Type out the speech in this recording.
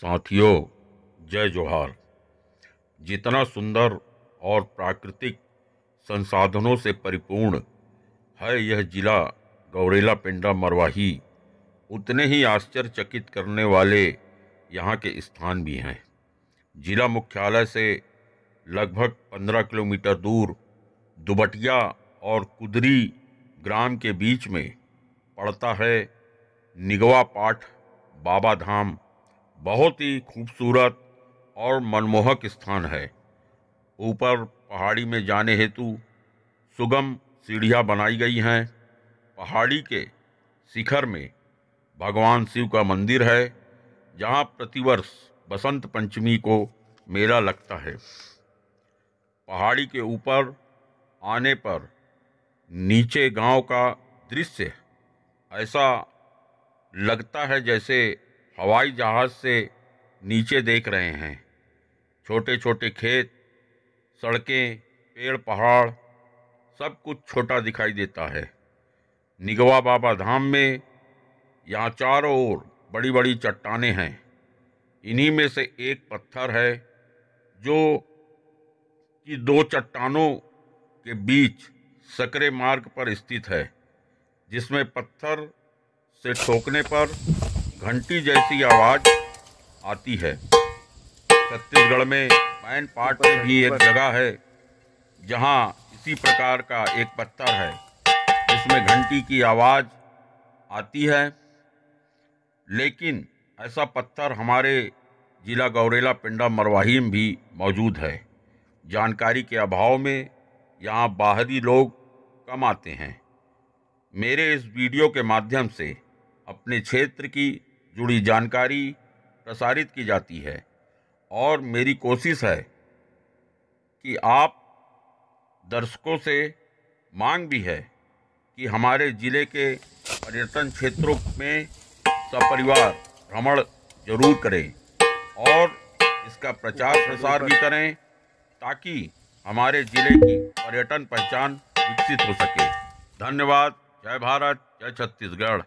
साथियों जय जोहार जितना सुंदर और प्राकृतिक संसाधनों से परिपूर्ण है यह जिला गौरेला पिंडा मरवाही उतने ही आश्चर्यचकित करने वाले यहाँ के स्थान भी हैं जिला मुख्यालय से लगभग पंद्रह किलोमीटर दूर दुबटिया और कुदरी ग्राम के बीच में पड़ता है निगवा पाठ बाबा धाम बहुत ही खूबसूरत और मनमोहक स्थान है ऊपर पहाड़ी में जाने हेतु सुगम सीढ़ियाँ बनाई गई हैं पहाड़ी के शिखर में भगवान शिव का मंदिर है जहाँ प्रतिवर्ष बसंत पंचमी को मेला लगता है पहाड़ी के ऊपर आने पर नीचे गांव का दृश्य ऐसा लगता है जैसे हवाई जहाज़ से नीचे देख रहे हैं छोटे छोटे खेत सड़कें पेड़ पहाड़ सब कुछ छोटा दिखाई देता है निगवा बाबा धाम में यहाँ चारों ओर बड़ी बड़ी चट्टाने हैं इन्हीं में से एक पत्थर है जो कि दो चट्टानों के बीच सकरे मार्ग पर स्थित है जिसमें पत्थर से ठोकने पर घंटी जैसी आवाज़ आती है छत्तीसगढ़ में पैन पाट में भी एक जगह है जहाँ इसी प्रकार का एक पत्थर है जिसमें घंटी की आवाज़ आती है लेकिन ऐसा पत्थर हमारे जिला गौरेला पिंडा मरवाही में भी मौजूद है जानकारी के अभाव में यहाँ बाहरी लोग कम आते हैं मेरे इस वीडियो के माध्यम से अपने क्षेत्र की जुड़ी जानकारी प्रसारित की जाती है और मेरी कोशिश है कि आप दर्शकों से मांग भी है कि हमारे ज़िले के पर्यटन क्षेत्रों में सपरिवार भ्रमण जरूर करें और इसका प्रचार प्रसार भी करें ताकि हमारे ज़िले की पर्यटन पहचान विकसित हो सके धन्यवाद जय भारत जय छत्तीसगढ़